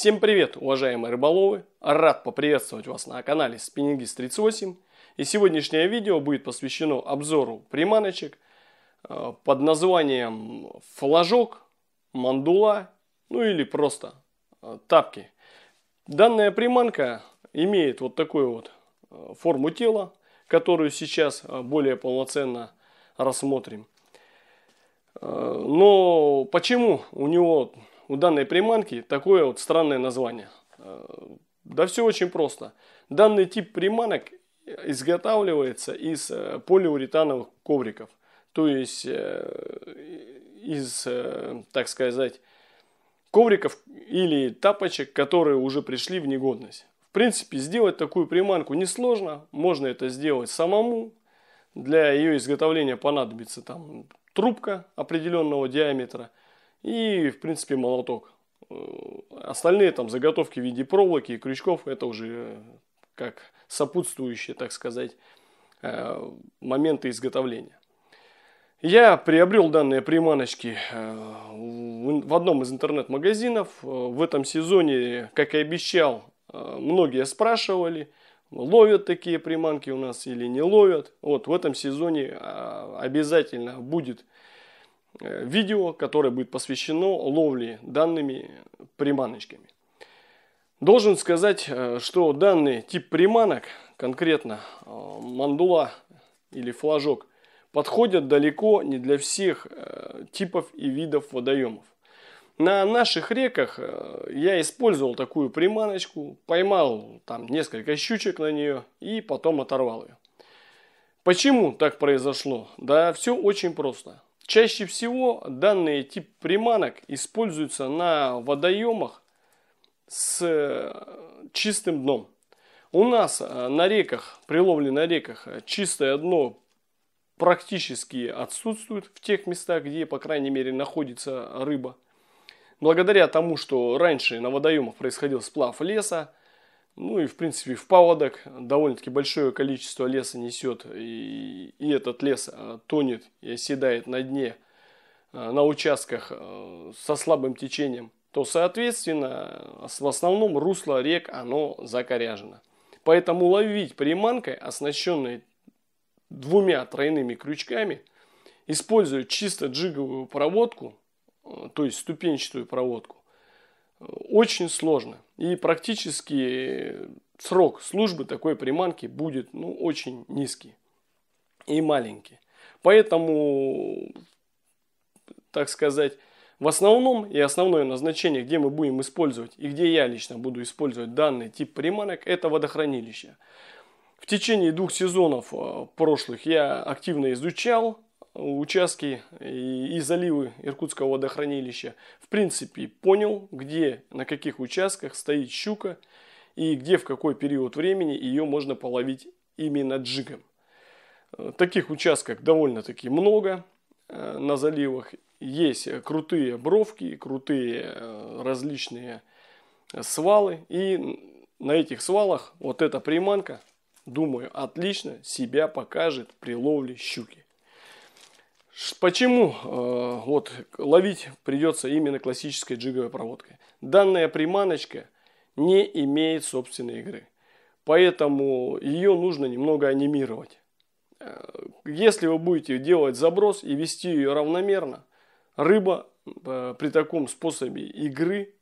Всем привет, уважаемые рыболовы! Рад поприветствовать вас на канале Спиннингист 38. И сегодняшнее видео будет посвящено обзору приманочек э, под названием флажок, мандула, ну или просто э, тапки. Данная приманка имеет вот такую вот э, форму тела, которую сейчас более полноценно рассмотрим. Но почему у него у данной приманки такое вот странное название. Э, да все очень просто. Данный тип приманок изготавливается из э, полиуретановых ковриков. То есть э, из, так сказать, ковриков или тапочек, которые уже пришли в негодность. В принципе, сделать такую приманку несложно. Можно это сделать самому. Для ее изготовления понадобится там трубка определенного диаметра – и, в принципе, молоток. Э, остальные там заготовки в виде проволоки и крючков, это уже э, как сопутствующие, так сказать, э, моменты изготовления. Я приобрел данные приманочки в одном из интернет-магазинов. В этом сезоне, как и обещал, многие спрашивали, ловят такие приманки у нас или не ловят. Вот в этом сезоне а, обязательно будет Э, видео, которое будет посвящено ловле данными приманочками. Должен сказать, э, что данный тип приманок, конкретно э, мандула или флажок, подходят далеко не для всех типов и видов водоемов. На наших реках я использовал такую приманочку, поймал там несколько щучек на нее и потом оторвал ее. Почему так произошло? Да все очень просто. Чаще всего данный тип приманок используется на водоемах с э, чистым дном. У нас э, на реках, при на реках, э, чистое дно практически отсутствует в тех местах, где, по крайней мере, находится рыба. Благодаря тому, что раньше на водоемах происходил сплав леса, ну и, в принципе, в паводок довольно-таки большое количество леса несет, и, и этот лес а, тонет и оседает на дне, а, на участках а, со слабым течением, то, соответственно, в основном русло рек, оно закоряжено. Поэтому ловить приманкой, оснащенной двумя тройными крючками, используя чисто джиговую проводку, то есть ступенчатую проводку, очень сложно. И практически срок службы такой приманки будет ну, очень низкий и маленький. Поэтому, так сказать, в основном и основное назначение, где мы будем использовать и где я лично буду использовать данный тип приманок, это водохранилище. В течение двух сезонов э, прошлых я активно изучал участки и, заливы Иркутского водохранилища, в принципе, понял, где, на каких участках стоит щука и где в какой период времени ее можно половить именно джигом. Э, таких участков довольно-таки много э, на заливах. Есть крутые бровки, крутые э, различные свалы. И на этих свалах вот эта приманка, думаю, отлично себя покажет при ловле щуки. Почему э, вот ловить придется именно классической джиговой проводкой? Данная приманочка не имеет собственной игры, поэтому ее нужно немного анимировать. Э, если вы будете делать заброс и вести ее равномерно, рыба э, при таком способе игры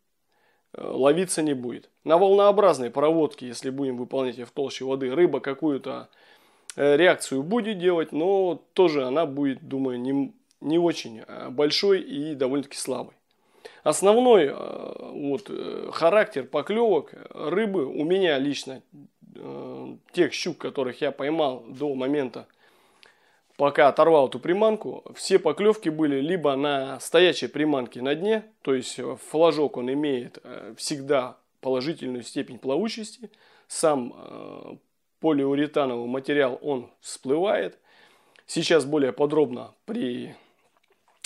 ловиться не будет. На волнообразной проводке, если будем выполнять ее в толще воды, рыба какую-то Э, реакцию будет делать, но тоже она будет, думаю, не, не очень э, большой и довольно-таки слабой. Основной э, вот, характер поклевок рыбы у меня лично, тех щук, которых я поймал до момента, пока оторвал эту приманку, все поклевки были либо на стоячей приманке на дне, то есть флажок он имеет всегда положительную степень плавучести, сам полиуретановый материал, он всплывает. Сейчас более подробно при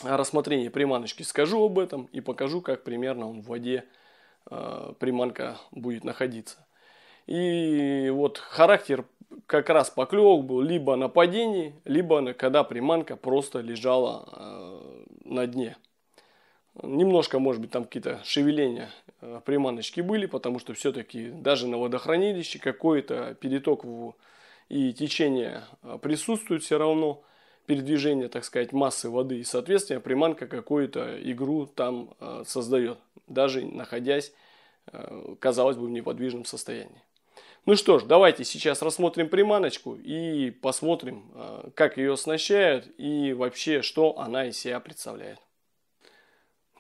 рассмотрении приманочки скажу об этом и покажу, как примерно он в воде э, приманка будет находиться. И вот характер как раз поклевок был либо на падении, либо на, когда приманка просто лежала э, на дне. Немножко, может быть, там какие-то шевеления Э, приманочки были, потому что все-таки даже на водохранилище какой-то переток и течение э, присутствует все равно, передвижение, так сказать, массы воды, и, соответственно, приманка какую-то игру там э, создает, даже находясь, казалось бы, в неподвижном состоянии. Ну что ж, давайте сейчас рассмотрим приманочку и посмотрим, как ее оснащают и вообще, что она из себя представляет.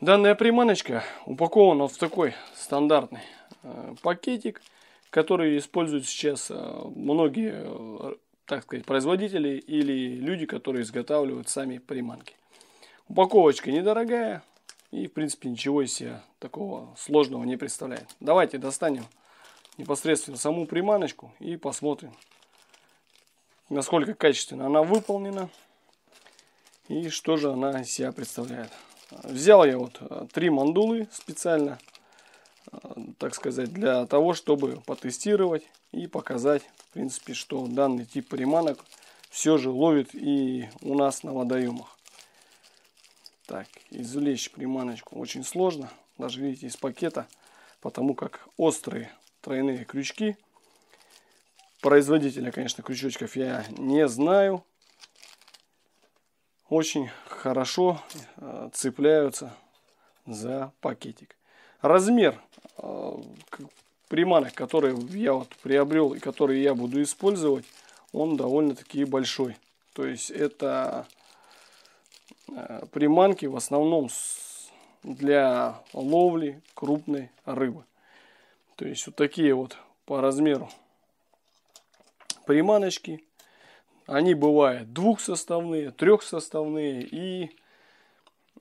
Данная приманочка упакована в такой стандартный э, пакетик, который используют сейчас э, многие, э, так сказать, производители или люди, которые изготавливают сами приманки. Упаковочка недорогая и, в принципе, ничего из себя такого сложного не представляет. Давайте достанем непосредственно саму приманочку и посмотрим, насколько качественно она выполнена и что же она из себя представляет. Взял я вот э, три мандулы специально, э, так сказать, для того, чтобы потестировать и показать, в принципе, что данный тип приманок все же ловит и у нас на водоемах. Так, извлечь приманочку очень сложно, даже, видите, из пакета, потому как острые тройные крючки. Производителя, конечно, крючочков я не знаю, очень хорошо э, цепляются за пакетик. Размер э, приманок, которые я вот приобрел и которые я буду использовать, он довольно-таки большой. То есть это э, приманки в основном для ловли крупной рыбы. То есть вот такие вот по размеру приманочки. Они бывают двухсоставные, трехсоставные и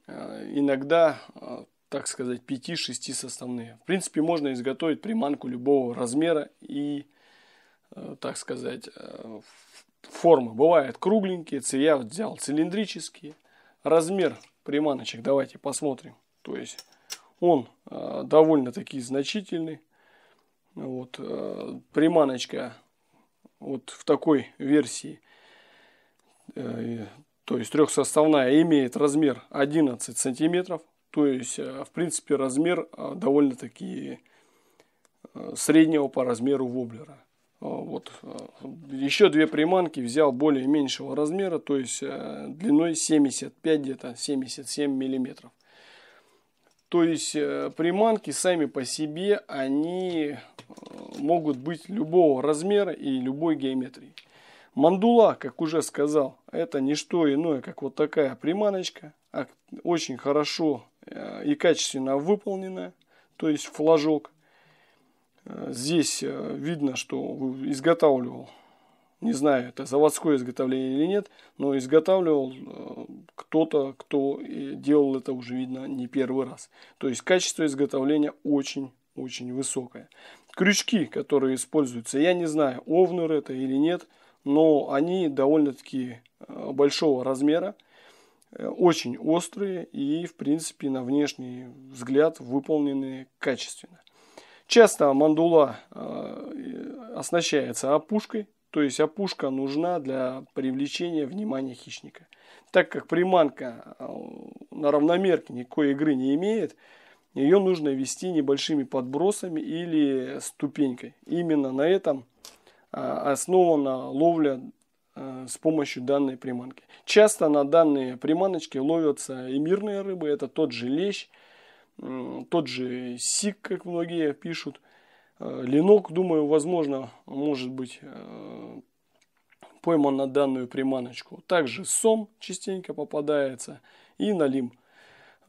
э, иногда, э, так сказать, пяти-шести составные. В принципе, можно изготовить приманку любого размера и, э, так сказать, формы. Бывают кругленькие, я взял цилиндрические. Размер приманочек давайте посмотрим. То есть он довольно-таки значительный. Вот приманочка вот в такой версии Э, то есть трехсоставная, имеет размер 11 сантиметров, то есть, э, в принципе, размер э, довольно-таки среднего по размеру воблера. Вот. Еще две приманки взял более меньшего размера, то есть длиной 75 где-то, 77 миллиметров. То есть приманки сами по себе, они могут быть любого размера и любой геометрии. Мандула, как уже сказал, это не что иное, как вот такая приманочка, а очень хорошо э, и качественно выполненная, то есть флажок. Э, здесь э, видно, что изготавливал, не знаю, это заводское изготовление или нет, но изготавливал кто-то, кто делал это уже, видно, не первый раз. То есть качество изготовления очень-очень высокое. Крючки, которые используются, я не знаю, овнер это или нет – но они довольно-таки э, большого размера, э, очень острые и, в принципе, на внешний взгляд выполнены качественно. Часто мандула э, оснащается опушкой, то есть опушка нужна для привлечения внимания хищника. Так как приманка на равномерке никакой игры не имеет, ее нужно вести небольшими подбросами или ступенькой. Именно на этом а, основана ловля а, с помощью данной приманки. Часто на данные приманочки ловятся и мирные рыбы, это тот же лещ, тот же сик, как многие пишут. А, Ленок, думаю, возможно, может быть пойман на данную приманочку. Также сом частенько попадается и налим.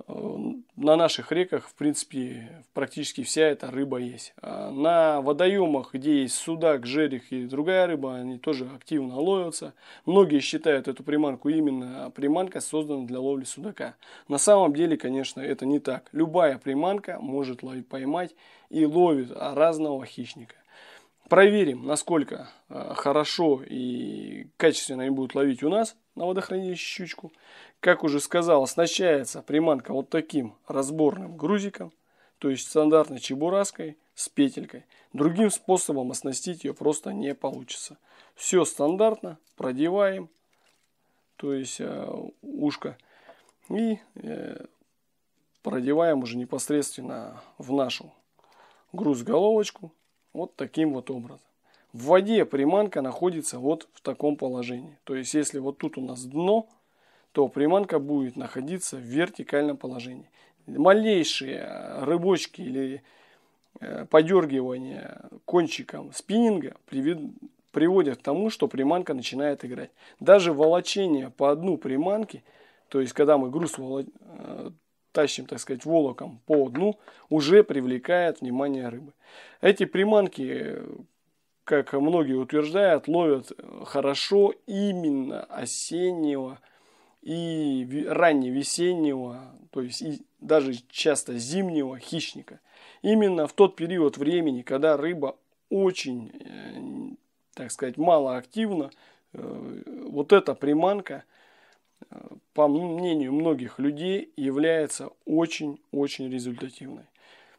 Э, на наших реках, в принципе, практически вся эта рыба есть. А на водоемах, где есть судак, жерех и другая рыба, они тоже активно ловятся. Многие считают эту приманку именно приманка, создана для ловли судака. На самом деле, конечно, это не так. Любая приманка может ловить, поймать и ловит разного хищника. Проверим, насколько э, хорошо и качественно они будут ловить у нас на водохранилище щучку. Как уже сказал, оснащается приманка вот таким разборным грузиком, то есть стандартной чебураской с петелькой. Другим способом оснастить ее просто не получится. Все стандартно, продеваем, то есть э, ушко, и э, продеваем уже непосредственно в нашу груз головочку вот таким вот образом. В воде приманка находится вот в таком положении. То есть, если вот тут у нас дно, то приманка будет находиться в вертикальном положении. Малейшие э, рыбочки или э, подергивание кончиком спиннинга приводят к тому, что приманка начинает играть. Даже волочение по одну приманки, то есть когда мы груз э, тащим, так сказать, волоком по дну, уже привлекает внимание рыбы. Эти приманки как многие утверждают, ловят э, хорошо именно осеннего и ранневесеннего, то есть и даже часто зимнего хищника. Именно в тот период времени, когда рыба очень, э, так сказать, мало активна, э, вот эта приманка, по мнению многих людей, является очень-очень результативной.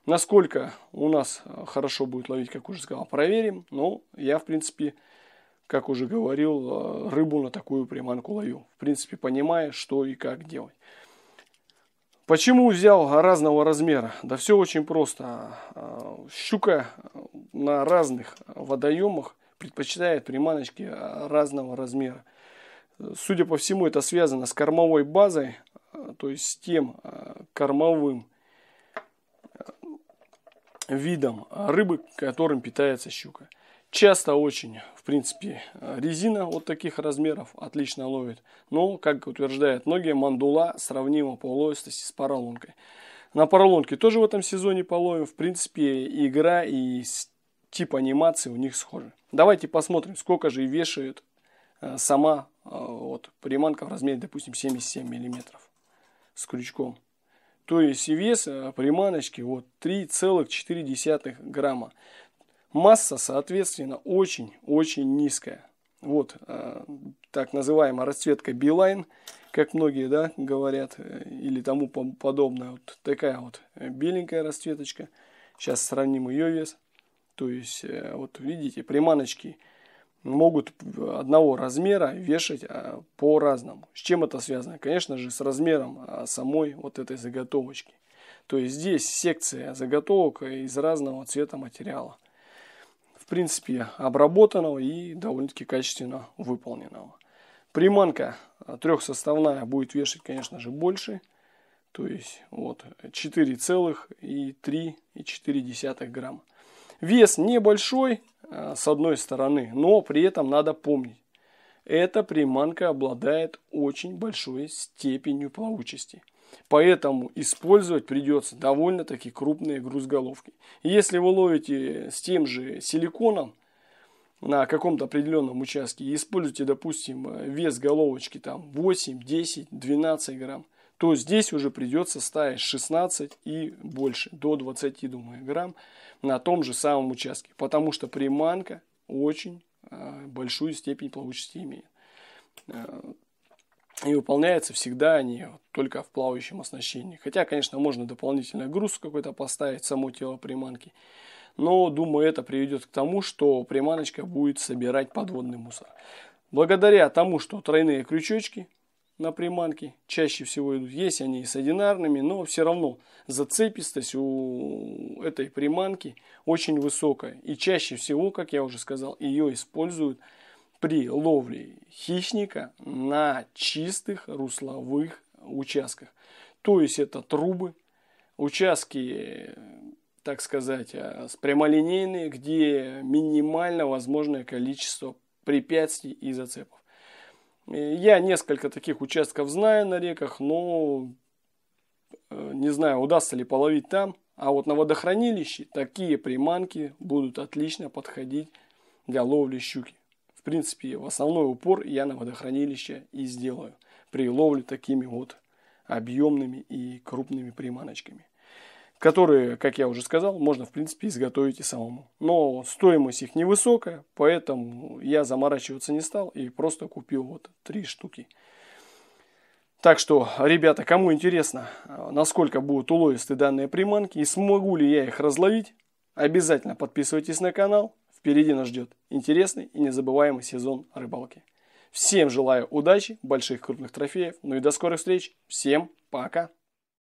Насколько у нас э, хорошо будет ловить, как уже сказал, проверим. Ну, я, в принципе, как уже говорил, э, рыбу на такую приманку ловил. В принципе, понимая, что и как делать. Почему взял разного размера? Да все очень просто. Э, щука на разных водоемах предпочитает приманочки разного размера. Судя по всему, это связано с кормовой базой, то есть с тем кормовым видам рыбы, которым питается щука. Часто очень, в принципе, резина вот таких размеров отлично ловит. Но, как утверждают многие, мандула сравнима по уловистости с поролонкой. На поролонке тоже в этом сезоне половим. В принципе, игра и тип анимации у них схожи. Давайте посмотрим, сколько же вешает э, сама э, вот, приманка в размере, допустим, 77 мм с крючком. То есть вес э, приманочки вот 3,4 грамма. Масса, соответственно, очень-очень низкая. Вот э, так называемая расцветка Билайн, как многие да, говорят, э, или тому подобное. Вот такая вот беленькая расцветочка. Сейчас сравним ее вес. То есть, вот видите, приманочки – могут одного размера вешать а, по-разному. С чем это связано? Конечно же, с размером а, самой вот этой заготовочки. То есть здесь секция заготовок из разного цвета материала. В принципе, обработанного и довольно-таки качественно выполненного. Приманка а, трехсоставная будет вешать, конечно же, больше. То есть вот 4,3,4 грамма. Вес небольшой, Э, с одной стороны, но при этом надо помнить, эта приманка обладает очень большой степенью плавучести. Поэтому использовать придется довольно-таки крупные грузголовки. Если вы ловите с тем же силиконом на каком-то определенном участке и используете, допустим, э, вес головочки там 8, 10, 12 грамм, то здесь уже придется ставить 16 и больше, до 20, думаю, грамм на том же самом участке, потому что приманка очень э, большую степень плавучести имеет. Э, и выполняется всегда они только в плавающем оснащении. Хотя, конечно, можно дополнительно груз какой-то поставить, само тело приманки. Но, думаю, это приведет к тому, что приманочка будет собирать подводный мусор. Благодаря тому, что тройные крючочки – на приманке. Чаще всего идут, есть они и с одинарными, но все равно зацепистость у этой приманки очень высокая. И чаще всего, как я уже сказал, ее используют при ловле хищника на чистых русловых участках. То есть это трубы, участки, так сказать, э, прямолинейные, где минимально возможное количество препятствий и зацепов. Э, я несколько таких участков знаю на реках, но э, не знаю, удастся ли половить там. А вот на водохранилище такие приманки будут отлично подходить для ловли щуки. В принципе, в основной упор я на водохранилище и сделаю при ловле такими вот объемными и крупными приманочками которые, как я уже сказал, можно, в принципе, изготовить и самому. Но стоимость их невысокая, поэтому я заморачиваться не стал и просто купил вот три штуки. Так что, ребята, кому интересно, насколько будут уловисты данные приманки и смогу ли я их разловить, обязательно подписывайтесь на канал. Впереди нас ждет интересный и незабываемый сезон рыбалки. Всем желаю удачи, больших крупных трофеев, ну и до скорых встреч. Всем пока!